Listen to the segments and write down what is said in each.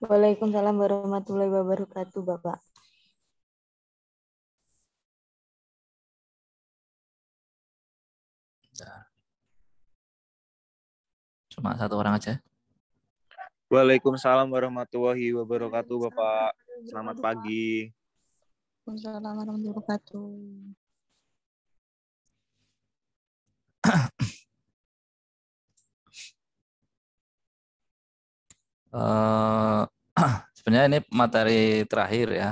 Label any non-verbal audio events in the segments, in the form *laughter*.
Waalaikumsalam warahmatullahi wabarakatuh, Bapak. Cuma satu orang aja. Waalaikumsalam warahmatullahi wabarakatuh, Bapak. Selamat pagi. Waalaikumsalam warahmatullahi wabarakatuh. uh, sebenarnya ini materi terakhir ya.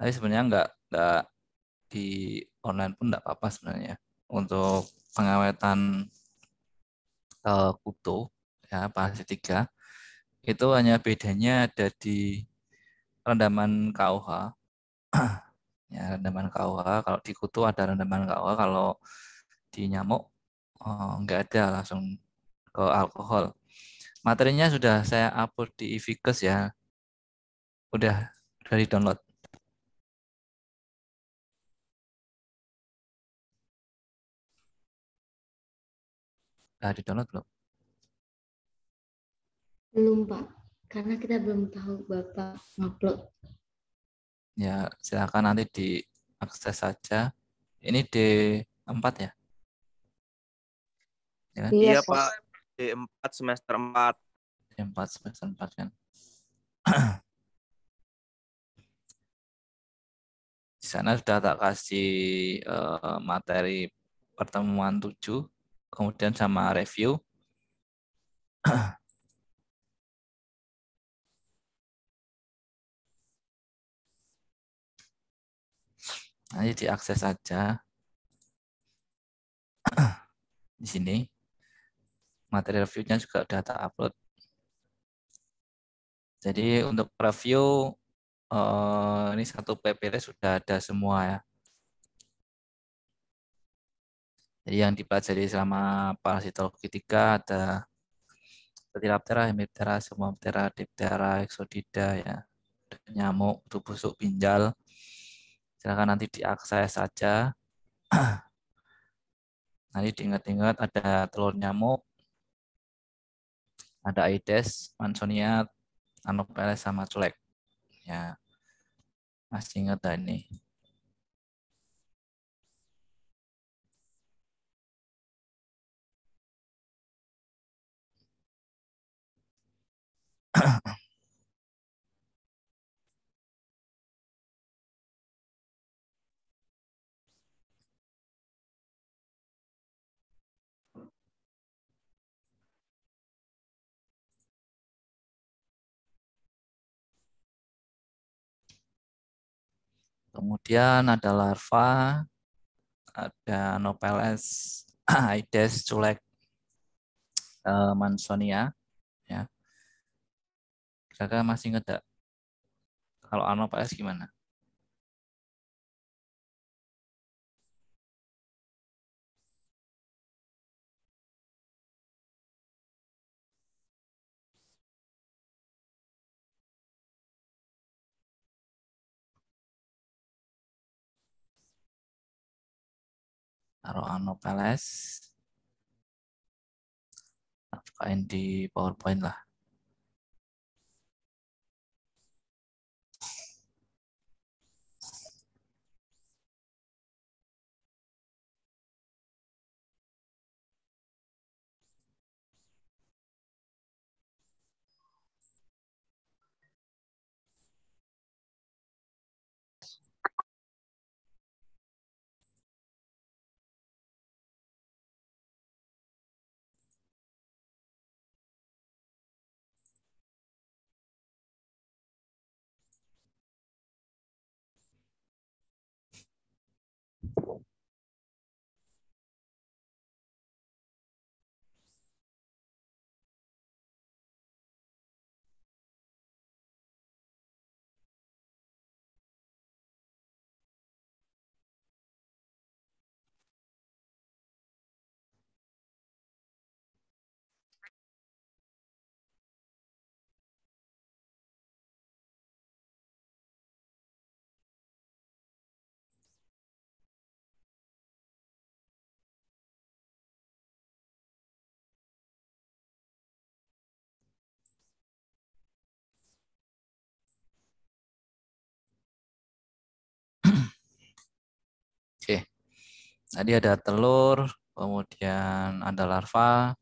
Tapi sebenarnya enggak, enggak di online pun enggak apa-apa sebenarnya untuk pengawetan uh, kutu ya pasti tiga itu hanya bedanya ada di rendaman KUH *clears throat* ya rendaman KUH kalau di kutu ada rendaman KUH kalau di nyamuk oh, nggak ada langsung ke alkohol materinya sudah saya upload di Ivikus ya udah udah di download udah di download belum belum pak karena kita belum tahu bapak ngupload ya silakan nanti diakses saja ini D4 ya iya ya, ya kan? iya, iya, pak D4 semester 4 D4 semester 4 kan *clears throat* Di sana sudah tak kasih eh, materi pertemuan 7, kemudian sama review. *clears throat* Nanti diakses saja *clears throat* di sini. Materi reviewnya juga sudah tak upload. Jadi untuk review uh, ini satu PPT sudah ada semua ya. Jadi yang dipelajari selama parasitologi 3 ada Pteraptera, Hemiptera, Semoptera, Diptera, Exodida ya. Nyamuk, tubuh busuk, pinjal. Silakan nanti diakses saja. *clears throat* nanti diingat-ingat ada telur nyamuk, ada Aedes, Mansonia, Anopheles sama culek ya masih ingat nih Ahem. *clears throat* Kemudian ada larva, ada Nopeles *clears throat* Aedes culek eh, mansonia ya. Kira-kira masih ngedak. Kalau Anopeles gimana? taruh Anopales. Apakah di PowerPoint lah. Tadi ada telur, kemudian ada larva.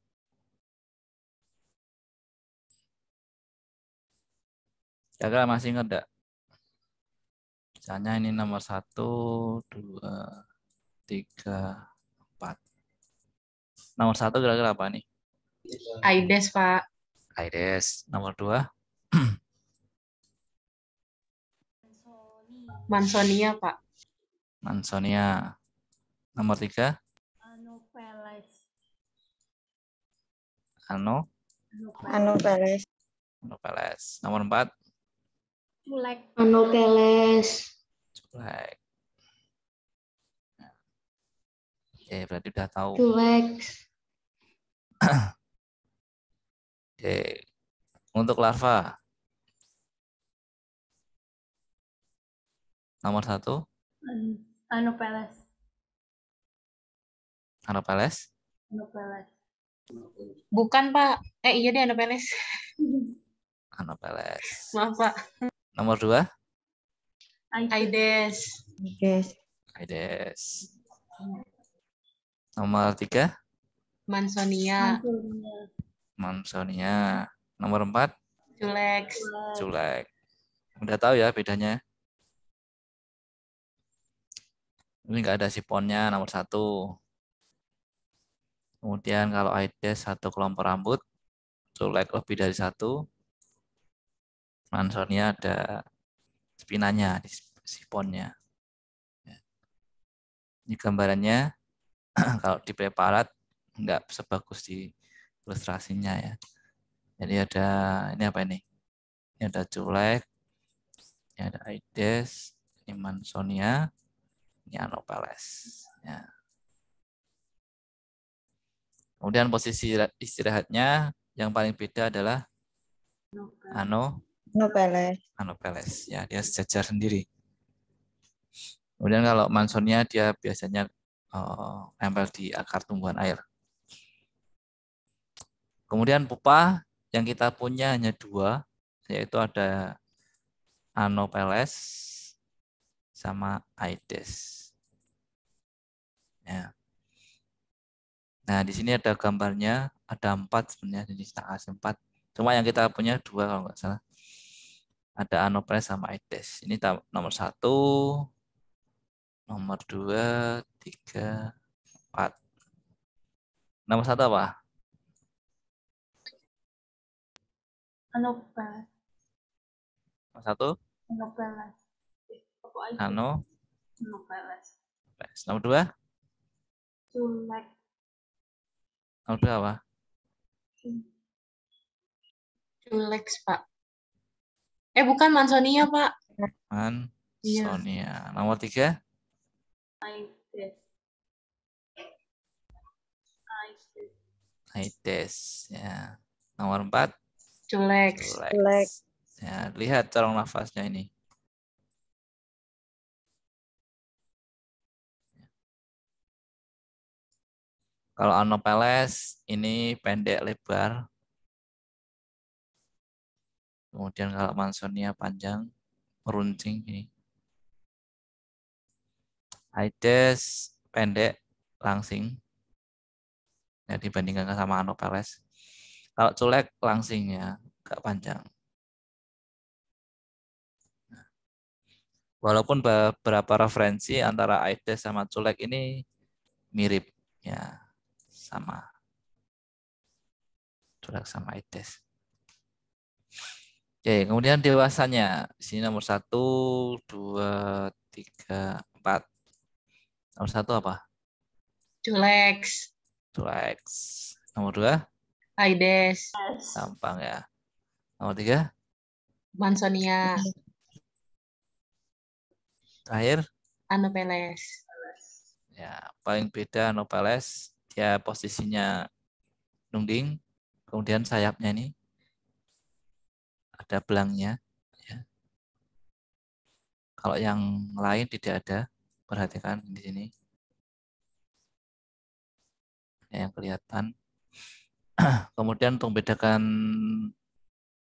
Jaga masih ingat enggak? Misalnya ini nomor 1, 2, 3, 4. Nomor 1 kira-kira apa nih? Aides, Pak. Aides. Nomor 2? Mansonia, Pak. Mansonia. Nomor tiga. ano Ano? ano Peles. Nomor empat. Culek. Peles. Culek. Oke, berarti udah tahu. Culek. Oke. Untuk larva. Nomor satu. Anu Peles. Anopheles? Anopheles. Bukan, Pak. Eh, iya deh Anopheles. *laughs* Anopheles. Maaf, Pak. Nomor dua? Aides. Aides. Aides. Nomor tiga? Mansonia. Mansonia. Mansonia. Nomor empat? Julek. Julek. Udah tahu ya bedanya? Ini nggak ada siponnya nomor satu. Kemudian kalau Aedes satu kelompok rambut, like lebih dari satu, mansornya ada spinanya di sifonnya. Ya. Ini gambarannya *clears throat* kalau di preparat nggak sebagus di ilustrasinya ya. Jadi ada ini apa ini? Ini ada culek, ini ada ides, ini Mansonia, ini Anopheles. Ya. Kemudian posisi istirahatnya yang paling beda adalah ano anopeles. Anopeles ya, dia sejajar sendiri. Kemudian kalau mansonnya dia biasanya uh, nempel di akar tumbuhan air. Kemudian pupa yang kita punya hanya dua, yaitu ada anopeles sama ites. Ya. Nah, di sini ada gambarnya, ada empat sebenarnya, jenis tak kasih empat. Cuma yang kita punya dua kalau nggak salah. Ada Anopres sama ides Ini nomor satu, nomor dua, tiga, empat. Nomor satu apa? Anopres. Nomor satu? Anopres. Ano? Anopres. Nomor dua? Tanggal berapa? Julex, Pak. Eh, bukan Mansonia, Pak. Mansonia. Iya. Nomor tiga? Aides. Aides. ya. Nomor empat? Jelek. Julex. Ya, lihat corong nafasnya ini. Kalau anopeles ini pendek lebar. Kemudian kalau mansonia panjang, meruncing ini. Aides pendek langsing. Ya, dibandingkan sama anopeles. Kalau culek langsing ya, enggak panjang. Walaupun beberapa referensi antara Aides sama culek ini mirip ya sama tulak sama ites. Oke, kemudian dewasanya. Di sini nomor satu, dua, tiga, empat, Nomor satu apa? Tulex. Tulex. Nomor dua? Aides. Gampang ya. Nomor 3? Mansonia. Terakhir? Anopeles. Ya, paling beda Anopeles dia ya, posisinya nungging kemudian sayapnya ini ada belangnya. Ya. Kalau yang lain tidak ada, perhatikan di sini. Ya, yang kelihatan. *clears throat* Kemudian untuk membedakan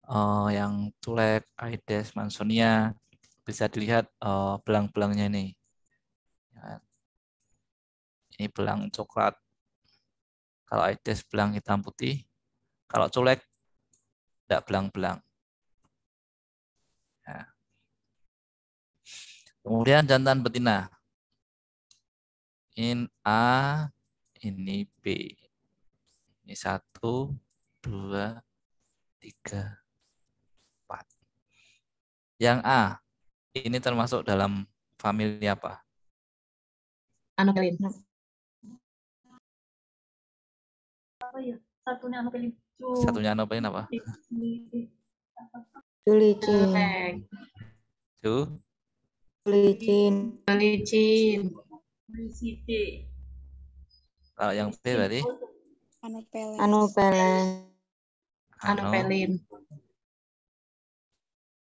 uh, yang tulek, aides, mansonia bisa dilihat uh, belang-belangnya ini. Ya. Ini belang coklat kalau Aedes belang hitam putih. Kalau colek tidak belang-belang. Nah. Kemudian jantan betina. In A, ini B. Ini satu, dua, tiga, empat. Yang A, ini termasuk dalam famili apa? Anopheles. apa ya satunya anu paling lucu satunya anu paling apa licin Tu. licin licin kalau yang P berarti anu Pelin. anu Pelin. anu pelin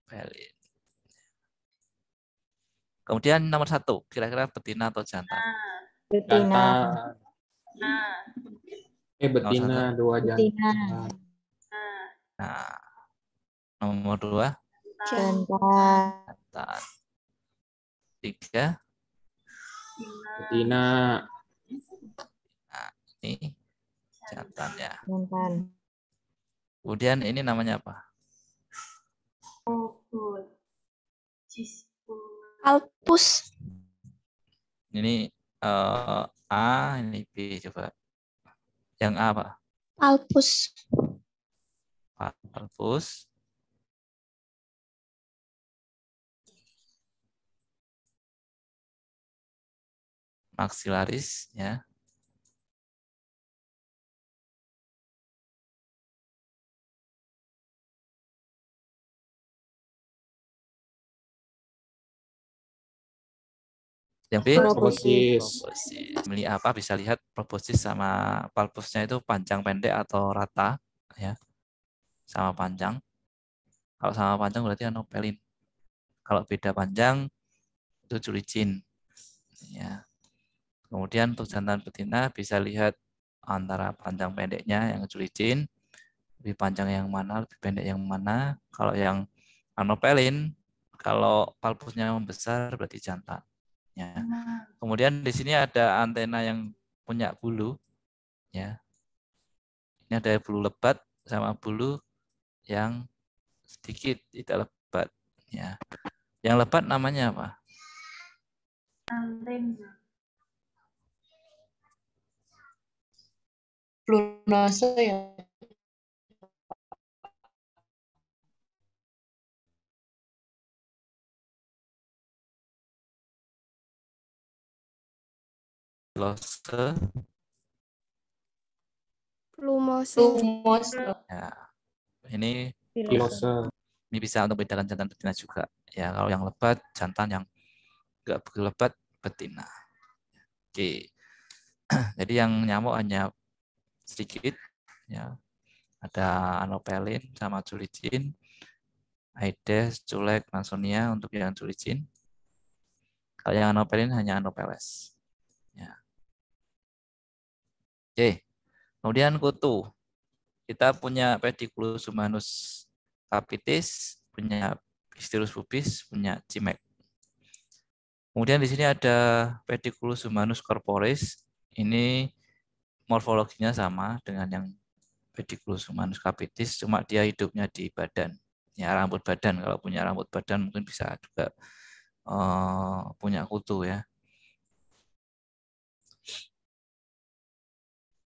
pelin Kemudian nomor satu, kira-kira betina atau jantan? Nah. Betina. Jantan. Nah, Eh betina dua betina. jantan. Nah. nah, nomor dua jantan. Tiga betina. Nah, ini jantan ya. Jantan. Kemudian ini namanya apa? Alpus. Ini uh, A, ini B coba. Yang apa? Palpus. Palpus. Maxilaris ya. Yang B proposis. proposis. apa bisa lihat proposisi sama palpusnya itu panjang pendek atau rata ya. Sama panjang. Kalau sama panjang berarti anopelin. Kalau beda panjang itu culicin. Ya. Kemudian untuk jantan betina bisa lihat antara panjang pendeknya yang culicin, lebih panjang yang mana, lebih pendek yang mana. Kalau yang anopelin, kalau palpusnya membesar berarti jantan. Ya. Ah. Kemudian di sini ada antena yang punya bulu. Ya. Ini ada bulu lebat sama bulu yang sedikit tidak lebat. Ya. Yang lebat namanya apa? Antena. Lunasa ya. lose lumose lumose ya. ya ini lumose ini bisa untuk bedakan jantan betina juga ya kalau yang lebat jantan yang begitu berlebat betina oke *clears throat* jadi yang nyamuk hanya sedikit ya ada anopelin sama culicin Aedes, culek, mansonia untuk yang culicin. Kalau yang anopelin hanya anopeles. Oke. Kemudian kutu. Kita punya pediculus humanus capitis, punya pistilus pubis, punya cimek. Kemudian di sini ada pediculus humanus corporis. Ini morfologinya sama dengan yang pediculus humanus capitis, cuma dia hidupnya di badan. Ya, rambut badan. Kalau punya rambut badan mungkin bisa juga uh, punya kutu ya.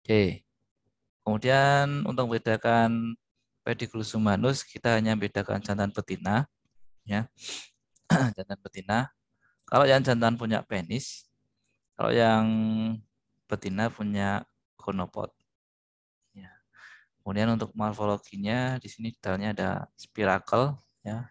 Oke. Kemudian untuk membedakan pediculus humanus kita hanya membedakan jantan betina ya. *clears throat* jantan betina. Kalau yang jantan punya penis, kalau yang betina punya gonopod. Ya. Kemudian untuk morfologinya di sini detailnya ada spirakel ya.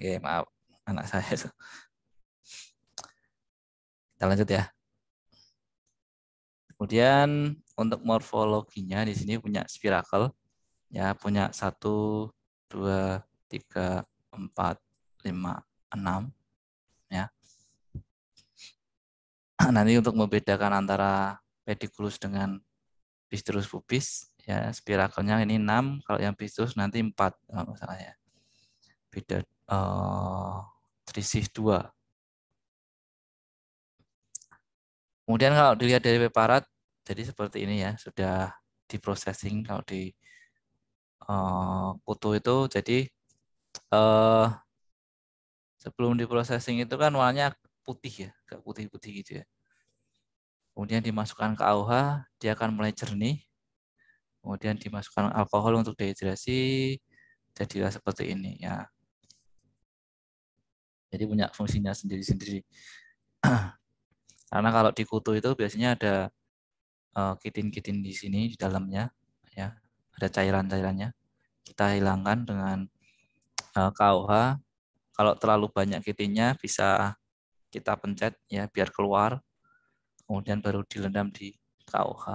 ya maaf anak saya itu. Kita lanjut ya. Kemudian untuk morfologinya di sini punya spirakel ya punya satu dua tiga empat lima enam ya *clears throat* nanti untuk membedakan antara pediculus dengan pistrus pubis ya spirakelnya ini enam kalau yang pistrus nanti empat kalau masalahnya beda trisih eh, dua. Kemudian kalau dilihat dari preparat, jadi seperti ini ya, sudah diprosesing kalau di uh, kutu itu, jadi uh, sebelum diprosesing itu kan warnanya putih ya, agak putih-putih gitu ya. Kemudian dimasukkan ke AOH, dia akan mulai jernih. Kemudian dimasukkan alkohol untuk dehidrasi, jadilah seperti ini ya. Jadi punya fungsinya sendiri-sendiri. *clears throat* Karena kalau di kutu itu biasanya ada eh, kitin-kitin di sini di dalamnya, ya ada cairan-cairannya. Kita hilangkan dengan KOH. Eh, kalau terlalu banyak kitinnya bisa kita pencet ya biar keluar. Kemudian baru dilendam di KOH.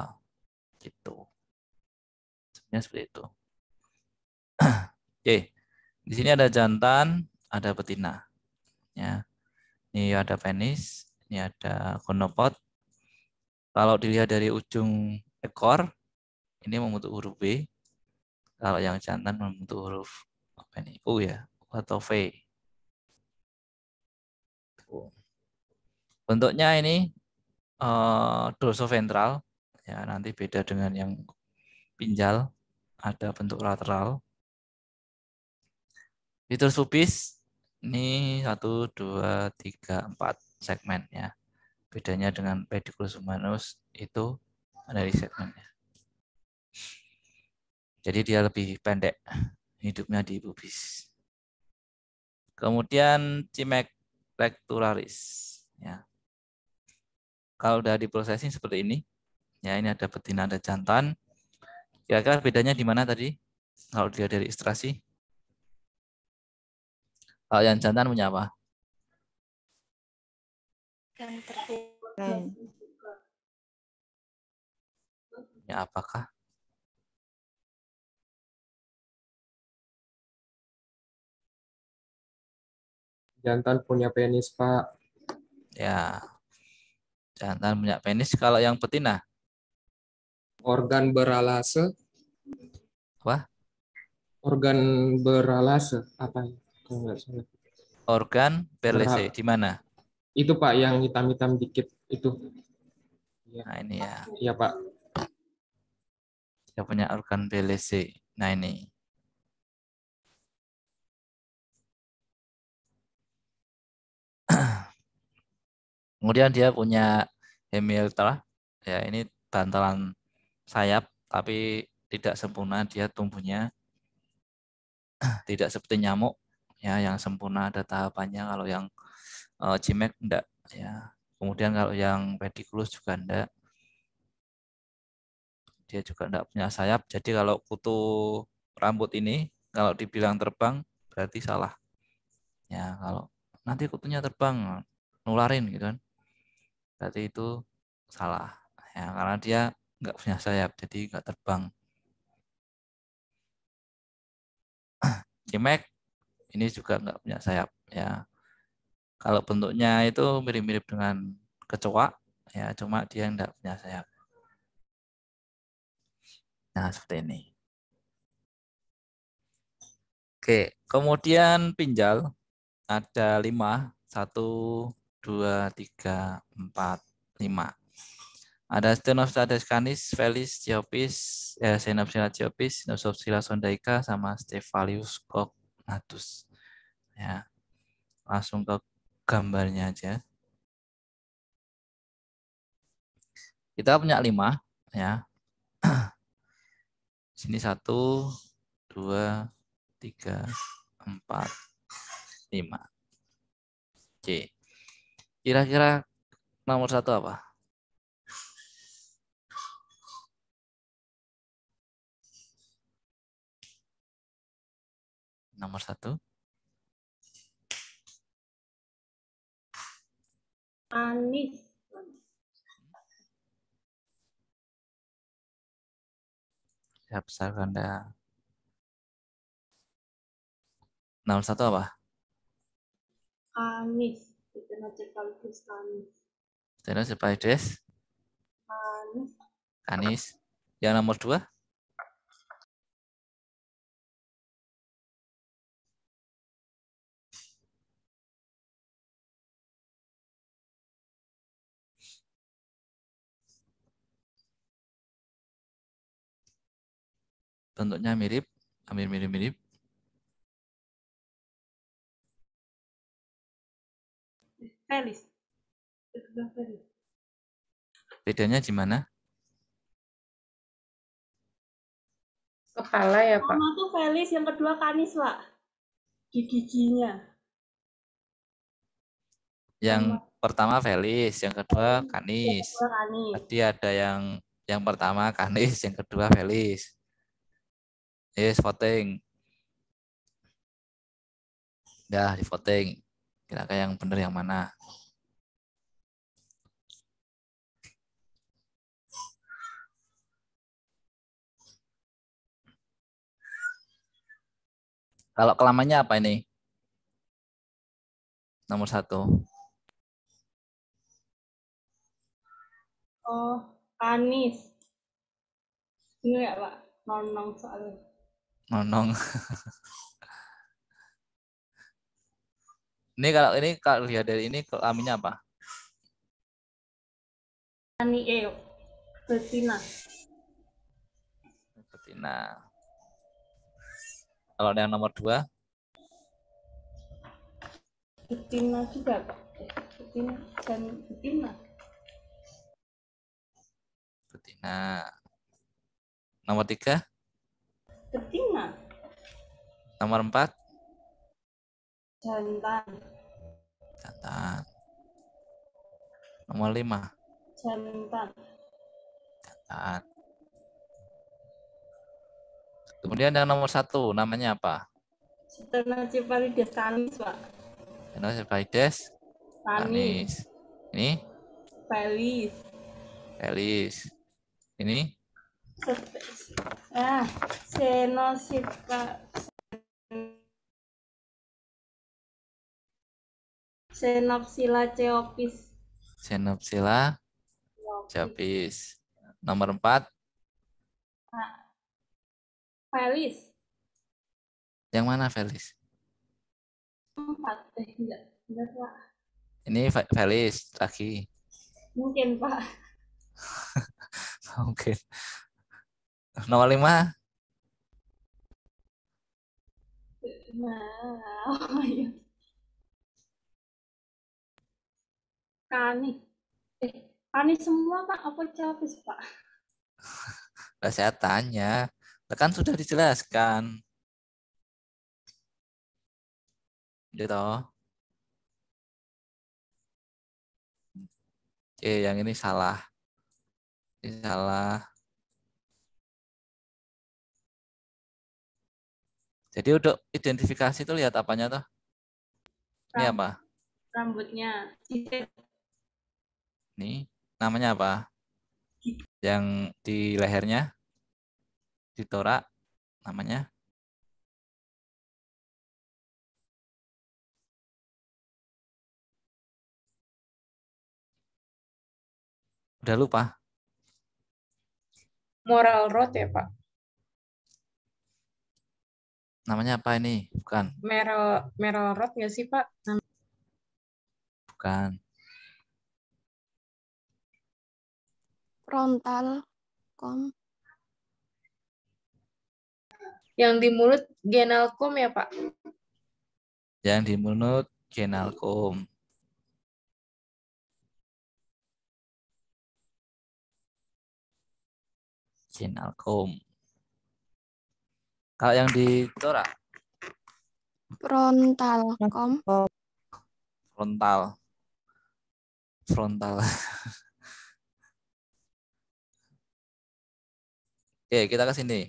Gitu. Sebenarnya seperti itu. *clears throat* Oke. Di sini ada jantan, ada betina ya Ini ada penis, ini ada gonopod. Kalau dilihat dari ujung ekor, ini membentuk huruf B. Kalau yang jantan membentuk huruf apa ini? U ya, atau V. Bentuknya ini uh, eh, dorsoventral, ya nanti beda dengan yang pinjal, ada bentuk lateral. Fitur subis ini satu, dua, tiga, empat segmen ya Bedanya dengan pediculus humanus itu dari segmennya. Jadi dia lebih pendek hidupnya di pubis. Kemudian cimek lecturalis. Ya. Kalau udah diprosesing seperti ini, ya ini ada betina, ada jantan. Kira-kira bedanya di mana tadi? Kalau dia dari istrasi, kalau yang jantan punya apa? Yang terkurang. Ya, apakah? Jantan punya penis, Pak. Ya. Jantan punya penis kalau yang betina? Organ beralase. Apa? Organ beralase apa? Organ PLC di mana? Itu Pak yang hitam-hitam dikit itu. Ya. Nah ini ya. Iya Pak. Kita punya organ PLC. Nah ini. *clears throat* Kemudian dia punya hemielter, ya ini bantalan sayap, tapi tidak sempurna dia tumbuhnya *clears throat* tidak seperti nyamuk ya yang sempurna ada tahapannya kalau yang uh, Cimek enggak ya kemudian kalau yang pediculus juga enggak dia juga enggak punya sayap jadi kalau kutu rambut ini kalau dibilang terbang berarti salah ya kalau nanti kutunya terbang nularin gitu kan berarti itu salah ya karena dia tidak punya sayap jadi tidak terbang *clears throat* cimek ini juga nggak punya sayap ya. Kalau bentuknya itu mirip-mirip dengan kecoa ya, cuma dia nggak punya sayap. Nah, seperti ini. Oke, kemudian pinjal ada lima, satu, dua, tiga, empat, lima. Ada Stenopsilades canis, Felis, Geopis, eh, Stenopsila geopis, Stenopsila sondaica, sama Stephalius cock Nah, ya langsung ke gambarnya aja kita punya lima ya *clears throat* sini satu dua tiga empat lima oke kira-kira nomor satu apa nomor satu? Anis. Siap, saya Anda. Nomor satu apa? Anis. Terus siapa Anis? Anis. Yang nomor dua? bentuknya mirip, hampir mirip-mirip. Felis. Bedanya di mana? Kepala ya, Pak. Pertama tuh Felis, yang kedua Kanis, Pak. gigi giginya. Yang Sama. pertama Felis, yang kedua Kanis. Yang kedua Kanis. Tadi ada yang yang pertama Kanis, yang kedua Felis. Yes, iya, voting. Dah, di voting. Kira-kira yang benar yang mana? Kalau kelamannya apa ini? Nomor satu. Oh, Anis. Ini ya Pak, nonong soalnya nonong ini kalau ini kalau lihat dari ini kelaminnya apa ani e betina betina kalau ada yang nomor dua betina juga betina dan betina betina nomor tiga betina. Nomor empat. Jantan. Jantan. Nomor lima. Jantan. Jantan. Kemudian yang nomor satu namanya apa? Stenocipalides tanis, Pak. Stenocipalides Des tanis. Ini? Pelis. Pelis. Ini? ah, seno sifat Senopsila ceopis. Senopsila ceopis. Nomor empat. Ah. Felis. Yang mana Felis? Empat. Eh, enggak, enggak, Pak. Ini Felis, lagi Mungkin, Pak. *laughs* Mungkin. Nomor lima. Nah, kani. Eh, kani semua pak apa capis pak? *laughs* Lah saya tanya, kan sudah dijelaskan. Gitu. Oke, eh, yang ini salah. Ini salah. Jadi untuk identifikasi itu lihat apanya tuh? Ini apa? Rambutnya. ini namanya apa? Yang di lehernya? Di torak namanya? Udah lupa? Moral road ya, Pak? namanya apa ini? Bukan. Merel Merel Roth nggak sih Pak? Bukan. Frontal kom. Yang di mulut genalkom ya Pak? Yang di mulut genalkom. Genalkom. Kalau yang di Tora? Frontal. Kom. Frontal. Frontal. *laughs* Oke, kita ke sini.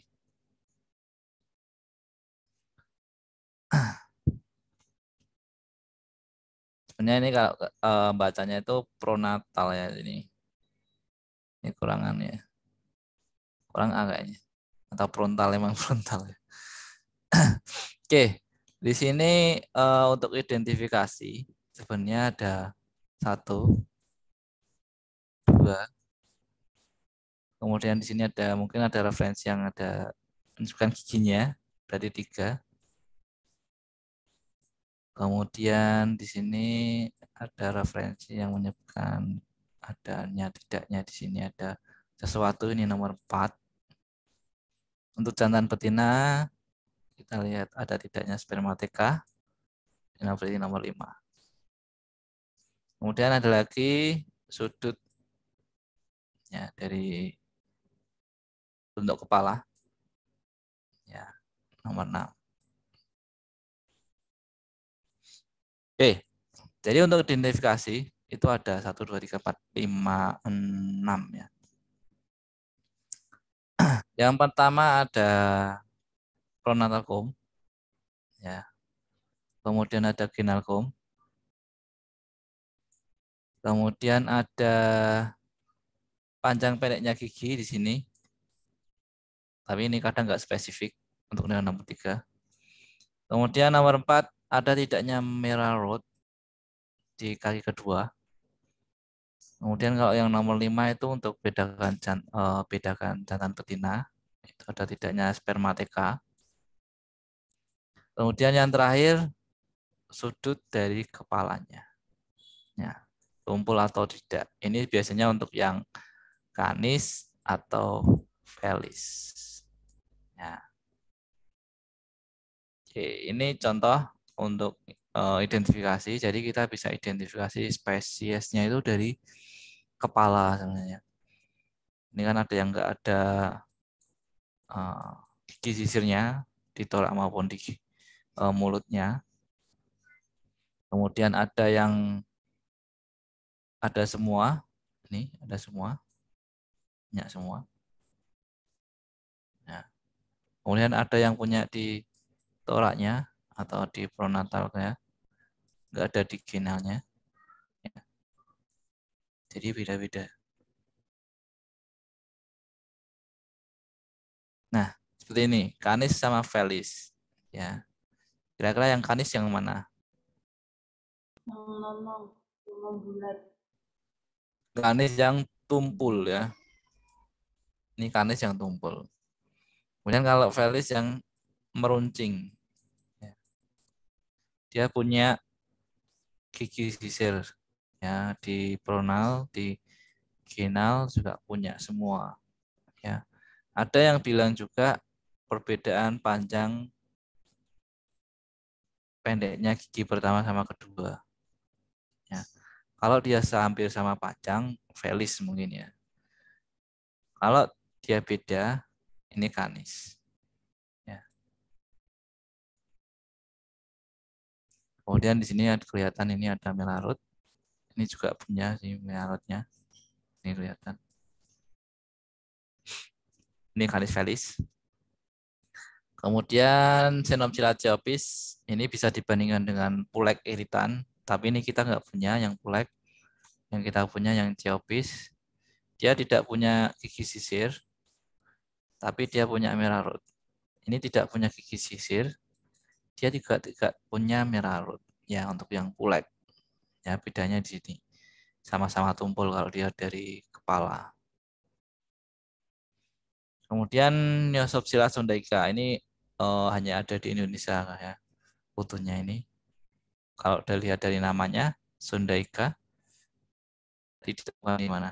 Sebenarnya ini kalau e, bacanya itu pronatal ya ini. Ini kurangannya. Kurang agaknya. Atau frontal emang frontal ya. Oke, di sini uh, untuk identifikasi sebenarnya ada satu, dua, kemudian di sini ada mungkin ada referensi yang ada menunjukkan giginya, berarti tiga. Kemudian di sini ada referensi yang menyebutkan adanya tidaknya di sini ada sesuatu ini nomor 4. Untuk jantan betina kita lihat ada tidaknya spermatika berarti nomor 5. Kemudian ada lagi sudut ya dari bentuk kepala. Ya, nomor 6. Oke. Jadi untuk identifikasi itu ada 1 2 3 4 5 6 ya. *clears throat* Yang pertama ada pronatalkum ya kemudian ada ginalcom kemudian ada panjang pendeknya gigi di sini tapi ini kadang nggak spesifik untuk nilai nomor tiga, kemudian nomor empat ada tidaknya merah road di kaki kedua Kemudian kalau yang nomor lima itu untuk bedakan eh, bedakan jantan betina itu ada tidaknya spermateka. Kemudian yang terakhir sudut dari kepalanya. Ya, tumpul atau tidak. Ini biasanya untuk yang kanis atau felis. Ya. Oke, ini contoh untuk uh, identifikasi. Jadi kita bisa identifikasi spesiesnya itu dari kepala sebenarnya. Ini kan ada yang enggak ada uh, gigi sisirnya di maupun di uh, mulutnya. Kemudian ada yang ada semua, ini ada semua, punya semua. Ya. Kemudian ada yang punya di toraknya atau di pronatalnya, nggak ada di genalnya. Ya. Jadi beda-beda. Nah, seperti ini, kanis sama felis. Ya. Kira-kira yang Kanis yang mana? Yang Kanis yang tumpul ya. Ini Kanis yang tumpul. Kemudian kalau Felis yang meruncing. Ya. Dia punya gigi sisir ya di pronal, di genal juga punya semua. Ya. Ada yang bilang juga perbedaan panjang pendeknya gigi pertama sama kedua. Ya. Kalau dia hampir sama pajang, felis mungkin ya. Kalau dia beda, ini kanis. Ya. Kemudian di sini ada kelihatan ini ada melarut. Ini juga punya si melarutnya. Ini kelihatan. Ini kanis felis Kemudian genom cilaciopis ini bisa dibandingkan dengan pulek iritan, tapi ini kita nggak punya yang pulek, yang kita punya yang ciopis. Dia tidak punya gigi sisir, tapi dia punya merah root. Ini tidak punya gigi sisir, dia juga tidak punya merah root. Ya untuk yang pulek, ya bedanya di sini. Sama-sama tumpul kalau dia dari kepala. Kemudian Neosopsila sundaica ini uh, hanya ada di Indonesia ya utuhnya ini. Kalau dilihat dari namanya Sundaika, ditemukan di mana?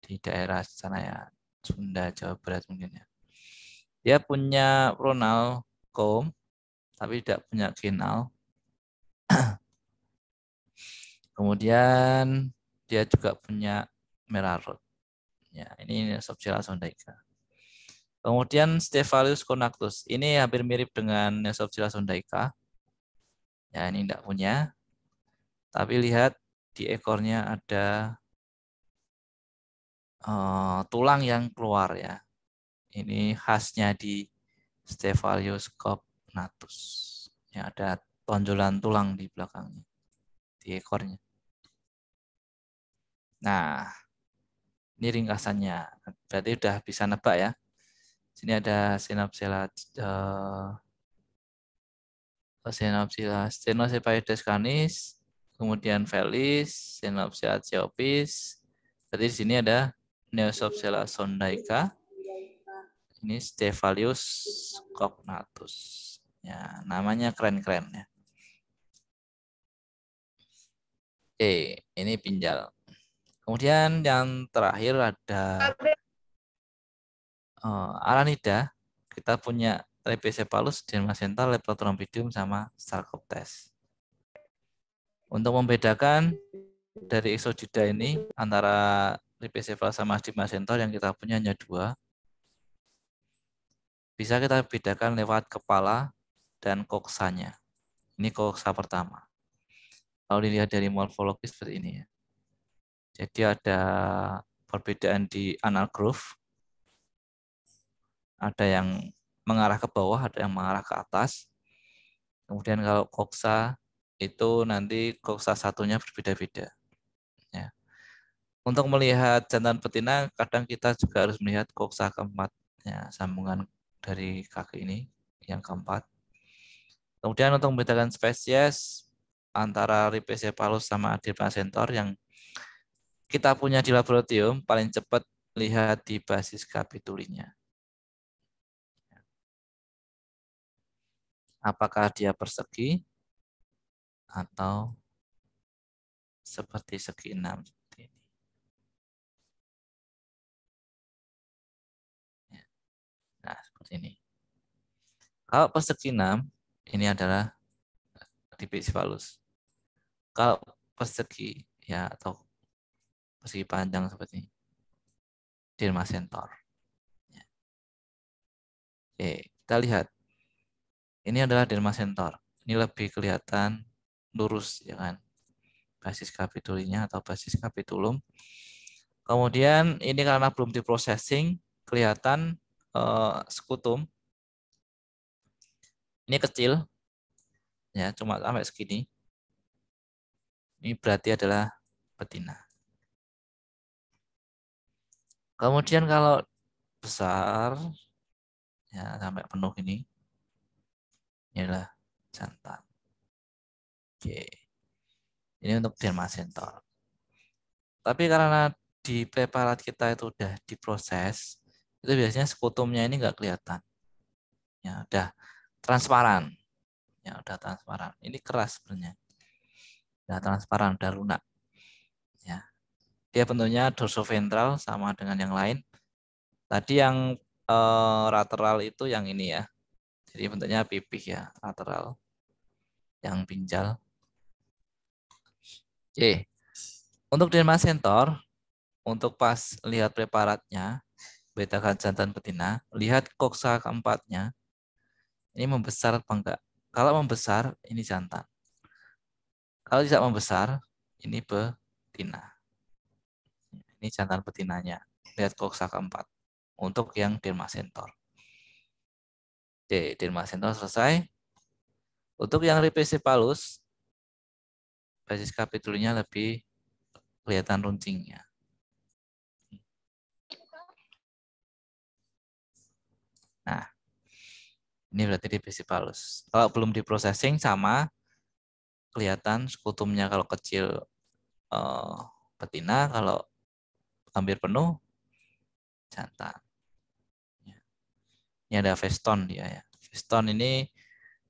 Di daerah sana ya Sunda Jawa Barat mungkin ya. Dia punya pronal Kom, tapi tidak punya kinal. *clears throat* Kemudian dia juga punya merarut. Ya, ini subjelas Sundaika. Kemudian Stephalus conactus. Ini hampir mirip dengan Neosopsila sondaica. Ya, ini tidak punya. Tapi lihat di ekornya ada uh, tulang yang keluar ya. Ini khasnya di Stephalus conactus, Ya, ada tonjolan tulang di belakangnya, di ekornya. Nah, ini ringkasannya. Berarti sudah bisa nebak ya. Sini ada sinapsila uh, eh, eh, sinapsila stenosephalides canis, kemudian felis, sinapsila ciopis. Jadi di sini ada neosopsila sondaica. Ini Stevalius cognatus. Ya, namanya keren-keren ya. Oke, ini pinjal. Kemudian yang terakhir ada uh, eh, alanida kita punya Trapezephalus, Dermacental, Leptotrombidium sama Sarcoptes. Untuk membedakan dari Exodida ini antara palus sama Dermacental yang kita punya hanya dua. Bisa kita bedakan lewat kepala dan koksanya. Ini koksa pertama. Kalau dilihat dari morfologi seperti ini ya. Jadi ada perbedaan di anal groove ada yang mengarah ke bawah, ada yang mengarah ke atas. Kemudian kalau koksa itu nanti koksa satunya berbeda-beda. Ya. Untuk melihat jantan betina, kadang kita juga harus melihat koksa keempat, ya, sambungan dari kaki ini yang keempat. Kemudian untuk membedakan spesies antara Ripesepalus sama adipasentor yang kita punya di laboratorium paling cepat lihat di basis kapitulinya. apakah dia persegi atau seperti segi enam ya. Nah, seperti ini. Kalau persegi enam ini adalah eh, tipis valus. Kalau persegi ya atau persegi panjang seperti ini. Dirma sentor. Ya. Oke, kita lihat ini adalah derma center. Ini lebih kelihatan lurus, ya kan? Basis kapitulinya atau basis kapitulum. Kemudian ini karena belum diprocessing, kelihatan eh, sekutum. Ini kecil, ya cuma sampai segini. Ini berarti adalah betina. Kemudian kalau besar, ya sampai penuh ini, inilah jantan. Oke. Ini untuk dermasentor. Tapi karena di preparat kita itu udah diproses, itu biasanya sekutumnya ini nggak kelihatan. Ya, udah transparan. Ya, udah transparan. Ini keras sebenarnya. Udah transparan, udah lunak. Ya. Dia bentuknya dorsoventral sama dengan yang lain. Tadi yang eh, lateral itu yang ini ya, jadi bentuknya pipih ya, lateral yang pinjal. Oke. Untuk derma sentor, untuk pas lihat preparatnya, beta jantan betina, lihat koksa keempatnya. Ini membesar apa enggak? Kalau membesar, ini jantan. Kalau tidak membesar, ini betina. Ini jantan betinanya. Lihat koksa keempat untuk yang derma sentor. D. Dilmasino selesai. Untuk yang Palus, basis kapitulnya lebih kelihatan runcingnya. Nah, ini berarti Palus. Kalau belum diprocessing sama kelihatan skutumnya kalau kecil eh, betina, kalau hampir penuh jantan. Ini ada veston ya. ya. Veston ini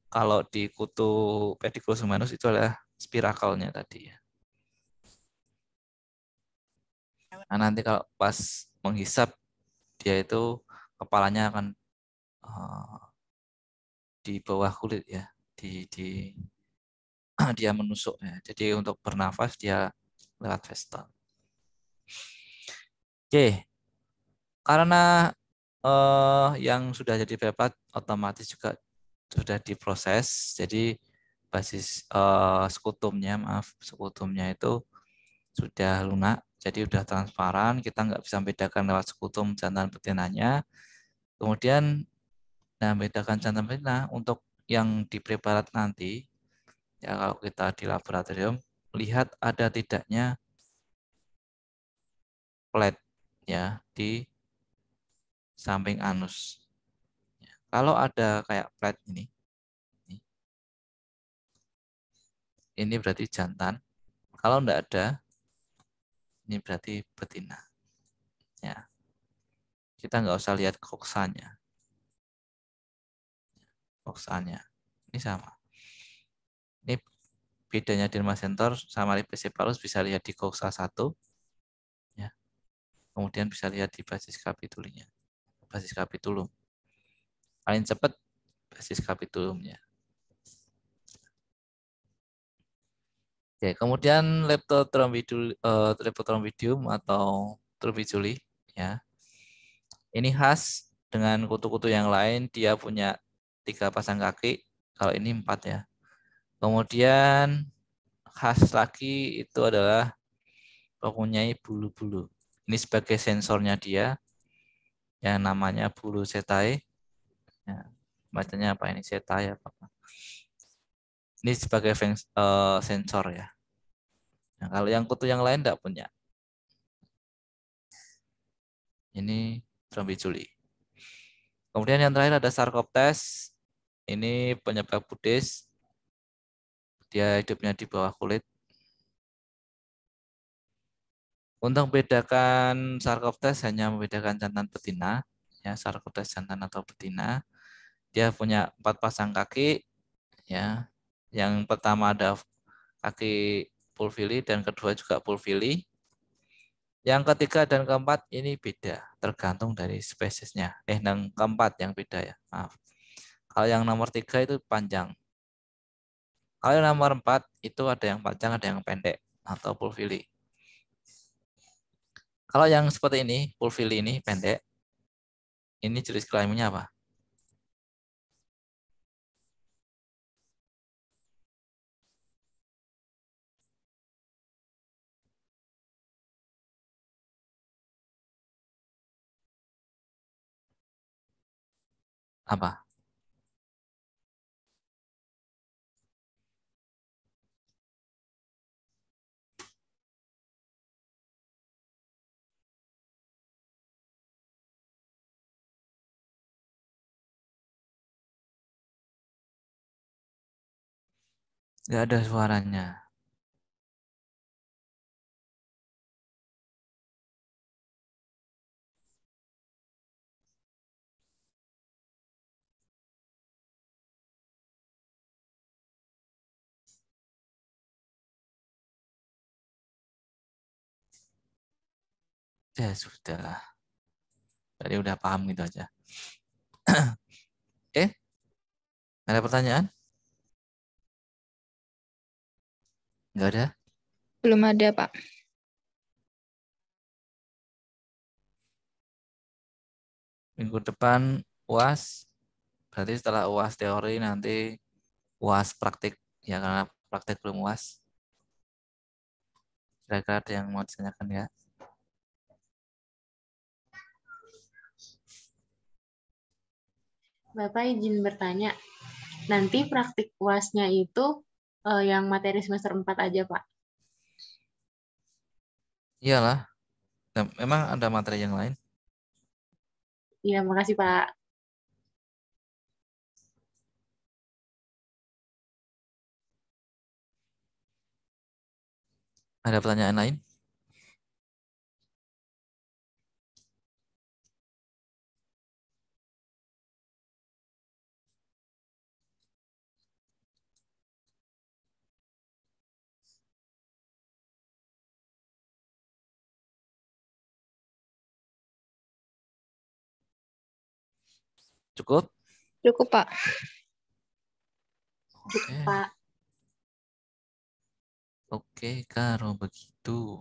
kalau di kutu pediculus humanus itu adalah spirakalnya tadi ya. Nah, nanti kalau pas menghisap dia itu kepalanya akan uh, di bawah kulit ya, di di *clears throat* dia menusuk ya. Jadi untuk bernafas dia lewat veston. Oke. Karena uh, yang sudah jadi pepat otomatis juga sudah diproses. Jadi basis uh, sekutumnya, maaf, sekutumnya itu sudah lunak. Jadi sudah transparan, kita nggak bisa bedakan lewat sekutum jantan betinanya. Kemudian, nah bedakan jantan betina untuk yang di preparat nanti, ya kalau kita di laboratorium, lihat ada tidaknya plat ya di samping anus. Ya, kalau ada kayak flat ini, ini berarti jantan. Kalau enggak ada, ini berarti betina. Ya. Kita nggak usah lihat koksanya. Koksanya. Ini sama. Ini bedanya derma center sama palus bisa lihat di koksa satu. Ya. Kemudian bisa lihat di basis kapitulinya basis kapitulum. Paling cepat basis kapitulumnya. Oke, kemudian eh, leptotrombidium uh, atau trombiculi ya. Ini khas dengan kutu-kutu yang lain dia punya tiga pasang kaki, kalau ini empat ya. Kemudian khas lagi itu adalah mempunyai bulu-bulu. Ini sebagai sensornya dia yang namanya bulu setai, Ya, bacanya apa ini setai apa? Ini sebagai eh, sensor ya. Nah, kalau yang kutu yang lain tidak punya. Ini trombiculi. Kemudian yang terakhir ada sarcoptes. Ini penyebab buddhis. Dia hidupnya di bawah kulit. Untuk membedakan test hanya membedakan jantan betina, ya test jantan atau betina. Dia punya empat pasang kaki, ya. Yang pertama ada kaki pulvili dan kedua juga pulvili. Yang ketiga dan keempat ini beda, tergantung dari spesiesnya. Eh, yang keempat yang beda ya, maaf. Kalau yang nomor tiga itu panjang. Kalau yang nomor empat itu ada yang panjang, ada yang pendek atau pulvili. Kalau yang seperti ini, full fill ini pendek, ini jenis kelaminnya apa? Apa? Nggak ada suaranya. Ya sudah Tadi udah paham gitu aja. Oke? *clears throat* Eh, okay? Ada pertanyaan? Enggak ada? Belum ada, Pak. Minggu depan UAS, berarti setelah UAS teori nanti UAS praktik, ya karena praktik belum UAS. Kira-kira ada yang mau ditanyakan ya? Bapak izin bertanya, nanti praktik UASnya itu uh, yang materi semester 4 aja, Pak. Iyalah. memang ada materi yang lain? Iya, makasih, Pak. Ada pertanyaan lain? Cukup? Cukup, Pak. Cukup, Pak. Oke, okay, Kak, kalau begitu.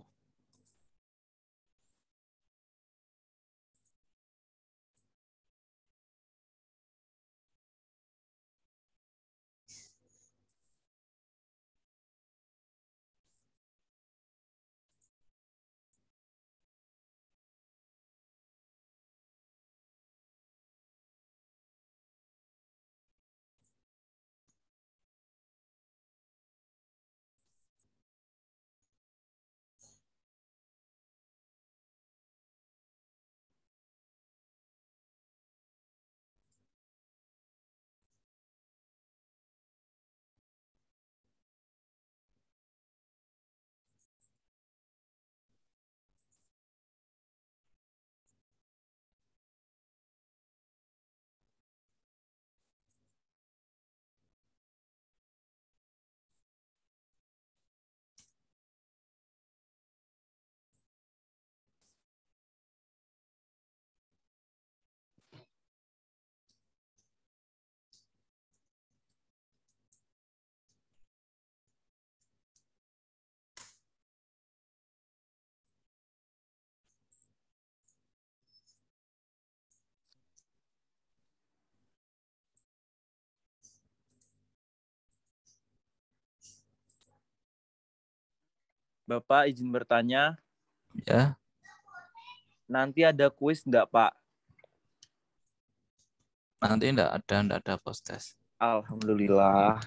Bapak izin bertanya. Ya. Nanti ada kuis enggak, Pak? Nanti enggak ada, enggak ada post test. Alhamdulillah.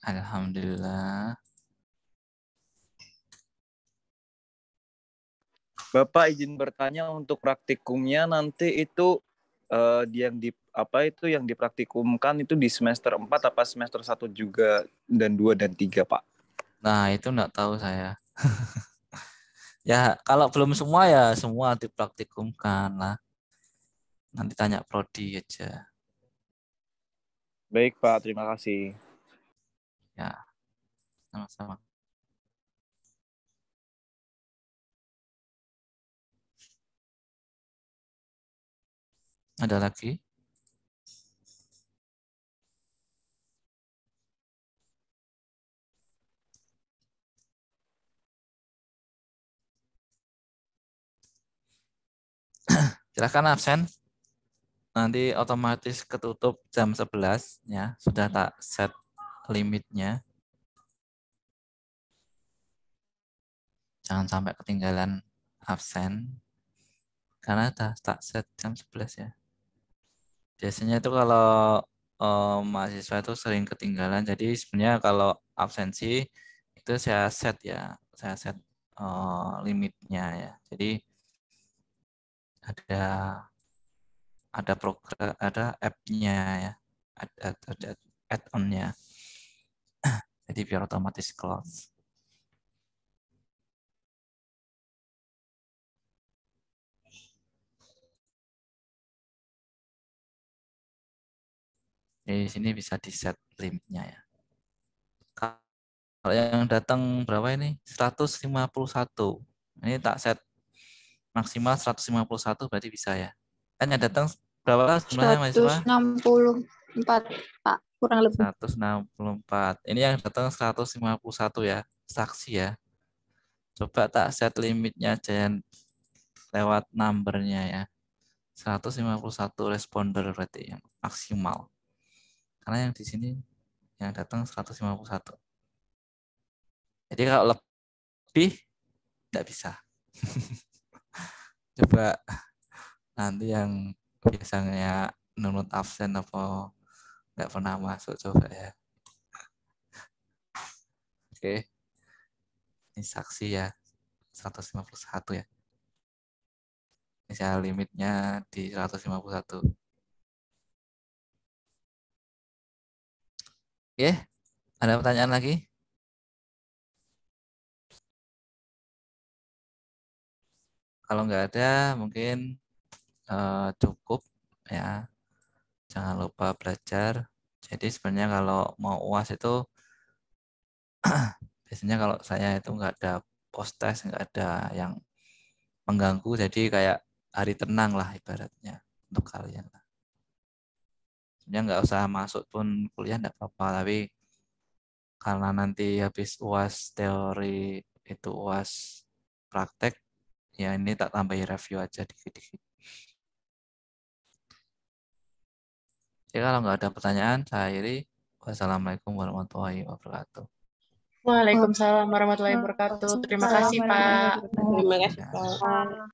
Alhamdulillah. Bapak izin bertanya untuk praktikumnya nanti itu uh, yang di apa itu yang dipraktikumkan itu di semester 4 apa semester 1 juga dan 2 dan 3, Pak? Nah, itu enggak tahu saya. *laughs* ya, kalau belum semua ya semua dipraktikumkan lah. Nanti tanya prodi aja. Baik, Pak. Terima kasih. Ya. Sama-sama. Ada lagi? silahkan absen nanti otomatis ketutup jam 11 ya sudah tak set limitnya jangan sampai ketinggalan absen karena tak tak set jam 11 ya biasanya itu kalau eh, mahasiswa itu sering ketinggalan jadi sebenarnya kalau absensi itu saya set ya saya set eh, limitnya ya jadi ada ada program ada app-nya ya ada, ada add onnya *clears throat* jadi biar otomatis close di sini bisa di set limitnya ya. Kalau yang datang berapa ini? 151. Ini tak set maksimal 151 berarti bisa ya. Kan yang datang berapa jumlahnya mahasiswa? 164, Pak. Kurang lebih. 164. Ini yang datang 151 ya, saksi ya. Coba tak set limitnya aja yang lewat numbernya ya. 151 responder berarti yang maksimal. Karena yang di sini yang datang 151. Jadi kalau lebih tidak bisa. *laughs* coba *laughs* nanti yang biasanya nurut absen apa nggak pernah masuk coba ya oke ini saksi ya 151 ya misalnya limitnya di 151 oke ada pertanyaan lagi Kalau nggak ada mungkin uh, cukup ya. Jangan lupa belajar. Jadi sebenarnya kalau mau UAS itu *clears throat* biasanya kalau saya itu nggak ada post test, nggak ada yang mengganggu. Jadi kayak hari tenang lah ibaratnya untuk kalian. Sebenarnya nggak usah masuk pun kuliah nggak apa-apa, tapi karena nanti habis UAS teori itu UAS praktek ya ini tak tambahi review aja dikit-dikit. Jadi ya, kalau nggak ada pertanyaan, saya akhiri. Wassalamualaikum warahmatullahi wabarakatuh. Waalaikumsalam warahmatullahi wabarakatuh. Terima kasih Pak. Terima kasih Pak. Ya.